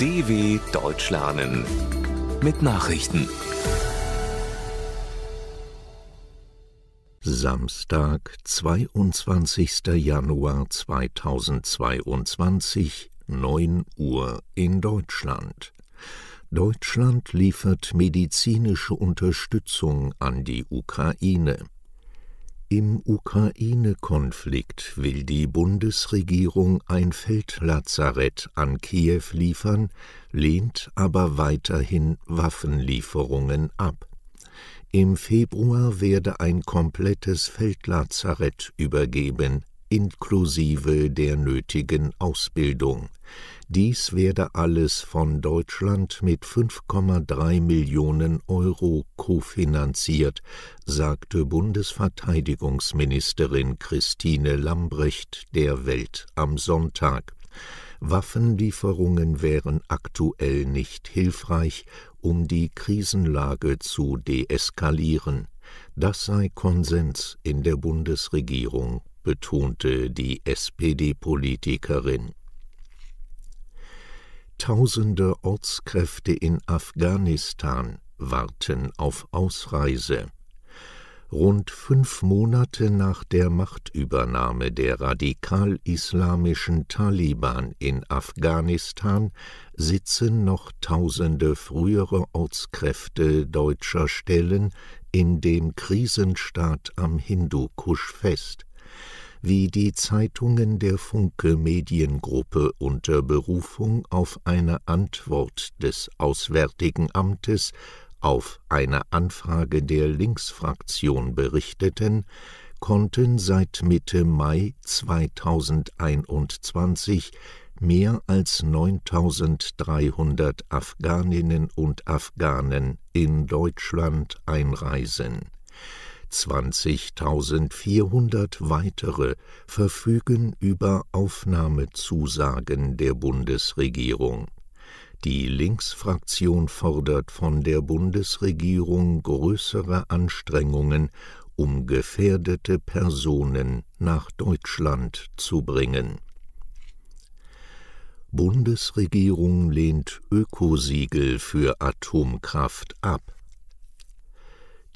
DW Deutsch lernen mit Nachrichten. Samstag, 22. Januar 2022, 9 Uhr in Deutschland. Deutschland liefert medizinische Unterstützung an die Ukraine. Im Ukraine-Konflikt will die Bundesregierung ein Feldlazarett an Kiew liefern, lehnt aber weiterhin Waffenlieferungen ab. Im Februar werde ein komplettes Feldlazarett übergeben inklusive der nötigen Ausbildung. Dies werde alles von Deutschland mit 5,3 Millionen Euro kofinanziert, sagte Bundesverteidigungsministerin Christine Lambrecht der Welt am Sonntag. Waffenlieferungen wären aktuell nicht hilfreich, um die Krisenlage zu deeskalieren. Das sei Konsens in der Bundesregierung betonte die SPD-Politikerin. Tausende Ortskräfte in Afghanistan warten auf Ausreise. Rund fünf Monate nach der Machtübernahme der radikal-islamischen Taliban in Afghanistan sitzen noch tausende frühere Ortskräfte deutscher Stellen in dem Krisenstaat am Hindukusch fest wie die Zeitungen der Funke Mediengruppe unter Berufung auf eine Antwort des Auswärtigen Amtes auf eine Anfrage der Linksfraktion berichteten, konnten seit Mitte Mai 2021 mehr als 9300 Afghaninnen und Afghanen in Deutschland einreisen 20.400 weitere verfügen über Aufnahmezusagen der Bundesregierung. Die Linksfraktion fordert von der Bundesregierung größere Anstrengungen, um gefährdete Personen nach Deutschland zu bringen. Bundesregierung lehnt Ökosiegel für Atomkraft ab.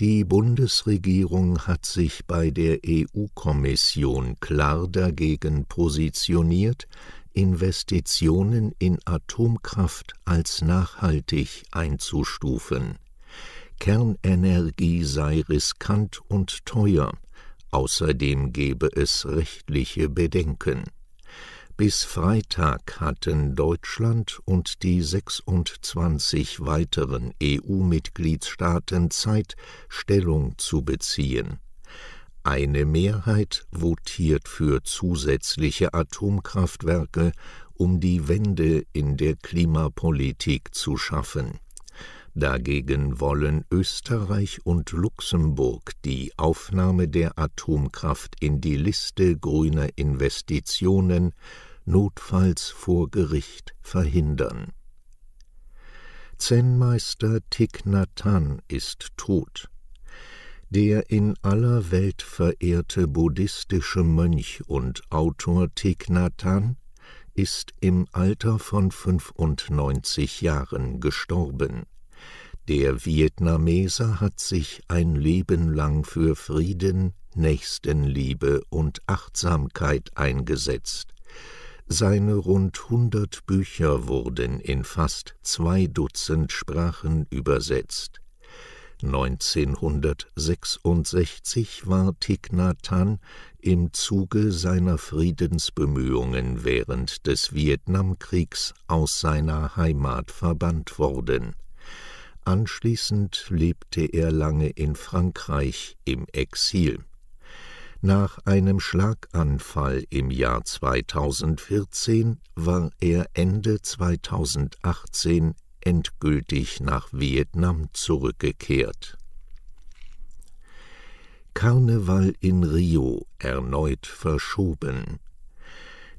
Die Bundesregierung hat sich bei der EU-Kommission klar dagegen positioniert, Investitionen in Atomkraft als nachhaltig einzustufen. Kernenergie sei riskant und teuer, außerdem gebe es rechtliche Bedenken. Bis Freitag hatten Deutschland und die 26 weiteren EU-Mitgliedstaaten Zeit, Stellung zu beziehen. Eine Mehrheit votiert für zusätzliche Atomkraftwerke, um die Wende in der Klimapolitik zu schaffen Dagegen wollen Österreich und Luxemburg die Aufnahme der Atomkraft in die Liste grüner Investitionen notfalls vor Gericht verhindern. Zen-Meister ist tot. Der in aller Welt verehrte buddhistische Mönch und Autor Thich ist im Alter von 95 Jahren gestorben. Der Vietnameser hat sich ein Leben lang für Frieden, Nächstenliebe und Achtsamkeit eingesetzt. Seine rund hundert Bücher wurden in fast zwei Dutzend Sprachen übersetzt. 1966 war Thich Nhat Hanh im Zuge seiner Friedensbemühungen während des Vietnamkriegs aus seiner Heimat verbannt worden Anschließend lebte er lange in Frankreich im Exil. Nach einem Schlaganfall im Jahr 2014 war er Ende 2018 endgültig nach Vietnam zurückgekehrt. Karneval in Rio erneut verschoben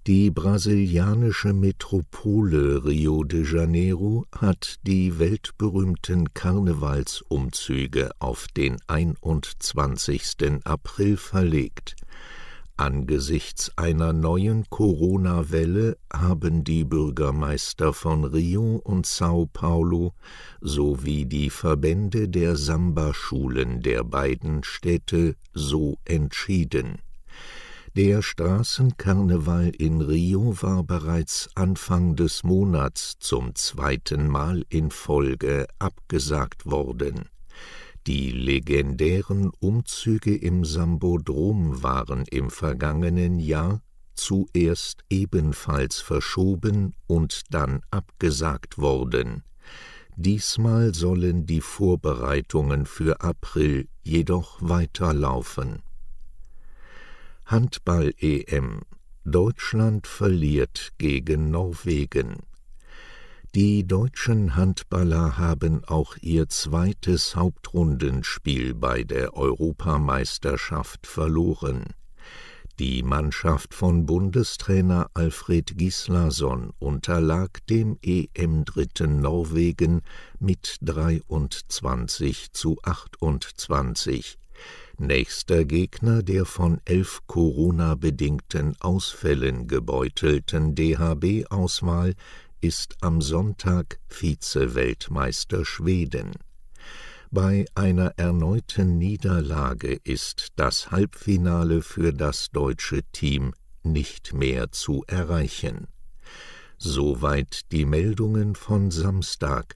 die brasilianische Metropole Rio de Janeiro hat die weltberühmten Karnevalsumzüge auf den 21. April verlegt. Angesichts einer neuen Corona-Welle haben die Bürgermeister von Rio und Sao Paulo sowie die Verbände der Samba-Schulen der beiden Städte so entschieden. Der Straßenkarneval in Rio war bereits Anfang des Monats zum zweiten Mal in Folge abgesagt worden. Die legendären Umzüge im Sambodrom waren im vergangenen Jahr zuerst ebenfalls verschoben und dann abgesagt worden. Diesmal sollen die Vorbereitungen für April jedoch weiterlaufen. Handball-EM. Deutschland verliert gegen Norwegen. Die deutschen Handballer haben auch ihr zweites Hauptrundenspiel bei der Europameisterschaft verloren. Die Mannschaft von Bundestrainer Alfred Gislason unterlag dem EM-Dritten Norwegen mit 23 zu 28. Nächster Gegner der von elf Corona-bedingten Ausfällen gebeutelten DHB-Auswahl ist am Sonntag Vize-Weltmeister Schweden. Bei einer erneuten Niederlage ist das Halbfinale für das deutsche Team nicht mehr zu erreichen. Soweit die Meldungen von Samstag,